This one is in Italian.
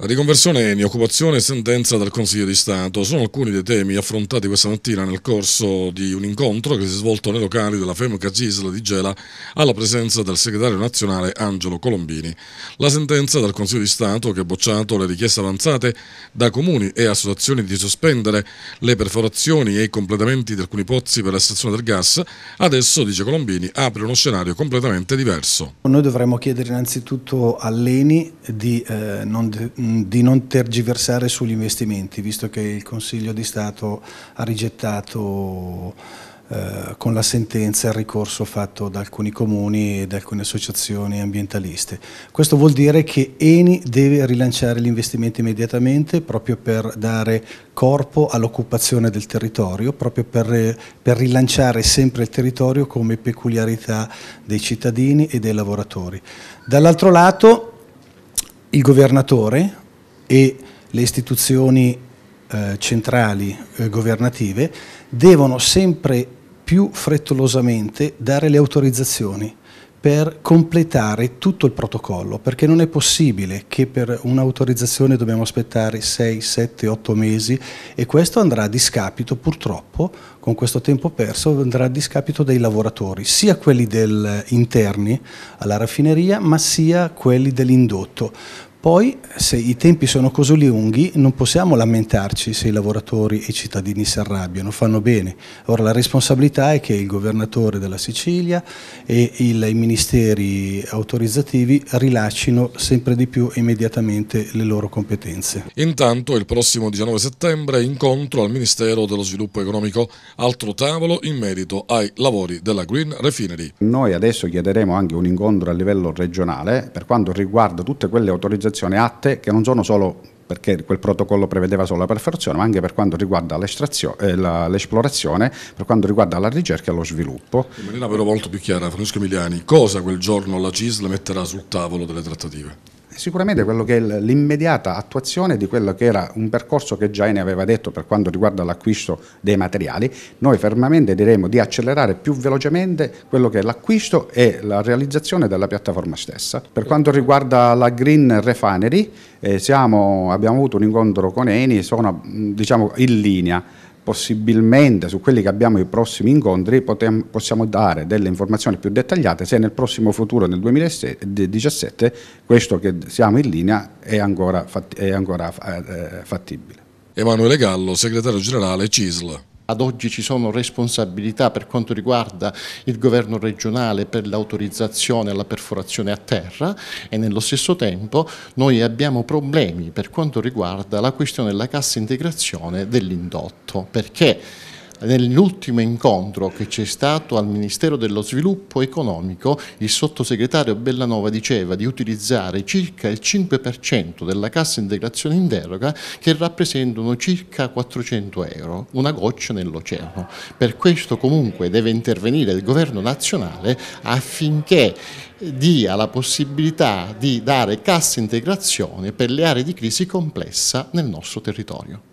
La riconversione in occupazione e sentenza dal Consiglio di Stato sono alcuni dei temi affrontati questa mattina nel corso di un incontro che si è svolto nei locali della FEMCA Cisla di Gela alla presenza del segretario nazionale Angelo Colombini. La sentenza dal Consiglio di Stato che ha bocciato le richieste avanzate da comuni e associazioni di sospendere le perforazioni e i completamenti di alcuni pozzi per la stazione del gas, adesso, dice Colombini, apre uno scenario completamente diverso. Noi dovremmo chiedere innanzitutto all'ENI di eh, non di non tergiversare sugli investimenti, visto che il Consiglio di Stato ha rigettato eh, con la sentenza il ricorso fatto da alcuni comuni e da alcune associazioni ambientaliste. Questo vuol dire che Eni deve rilanciare gli investimenti immediatamente proprio per dare corpo all'occupazione del territorio, proprio per, per rilanciare sempre il territorio come peculiarità dei cittadini e dei lavoratori. Dall'altro lato il governatore e le istituzioni eh, centrali eh, governative devono sempre più frettolosamente dare le autorizzazioni per completare tutto il protocollo, perché non è possibile che per un'autorizzazione dobbiamo aspettare 6, 7, 8 mesi e questo andrà a discapito purtroppo, con questo tempo perso, andrà a discapito dei lavoratori, sia quelli del, interni alla raffineria ma sia quelli dell'indotto, poi, se i tempi sono così lunghi, non possiamo lamentarci se i lavoratori e i cittadini si arrabbiano, fanno bene. Ora la responsabilità è che il governatore della Sicilia e il, i ministeri autorizzativi rilascino sempre di più immediatamente le loro competenze. Intanto il prossimo 19 settembre incontro al Ministero dello Sviluppo Economico, altro tavolo in merito ai lavori della Green Refinery. Noi adesso chiederemo anche un incontro a livello regionale per quanto riguarda tutte quelle autorizzazioni autorizzazioni atte che non sono solo perché quel protocollo prevedeva solo la perforazione, ma anche per quanto riguarda l'estrazione, eh, l'esplorazione, per quanto riguarda la ricerca e lo sviluppo. In maniera però molto più chiara, Francesco Emiliani, cosa quel giorno la CISL metterà sul tavolo delle trattative? sicuramente quello che è l'immediata attuazione di quello che era un percorso che già ne aveva detto per quanto riguarda l'acquisto dei materiali, noi fermamente diremo di accelerare più velocemente quello che è l'acquisto e la realizzazione della piattaforma stessa. Per quanto riguarda la Green Refinery, eh, siamo, abbiamo avuto un incontro con Eni, sono diciamo, in linea possibilmente su quelli che abbiamo i prossimi incontri potem, possiamo dare delle informazioni più dettagliate se nel prossimo futuro, nel 2017, questo che siamo in linea è ancora, fatti, è ancora eh, eh, fattibile. Emanuele Gallo, segretario generale CISL ad oggi ci sono responsabilità per quanto riguarda il governo regionale per l'autorizzazione alla perforazione a terra e nello stesso tempo noi abbiamo problemi per quanto riguarda la questione della cassa integrazione dell'indotto perché nell'ultimo incontro che c'è stato al Ministero dello Sviluppo Economico, il sottosegretario Bellanova diceva di utilizzare circa il 5% della cassa integrazione in deroga che rappresentano circa 400 euro, una goccia nell'oceano. Per questo comunque deve intervenire il governo nazionale affinché dia la possibilità di dare cassa integrazione per le aree di crisi complessa nel nostro territorio.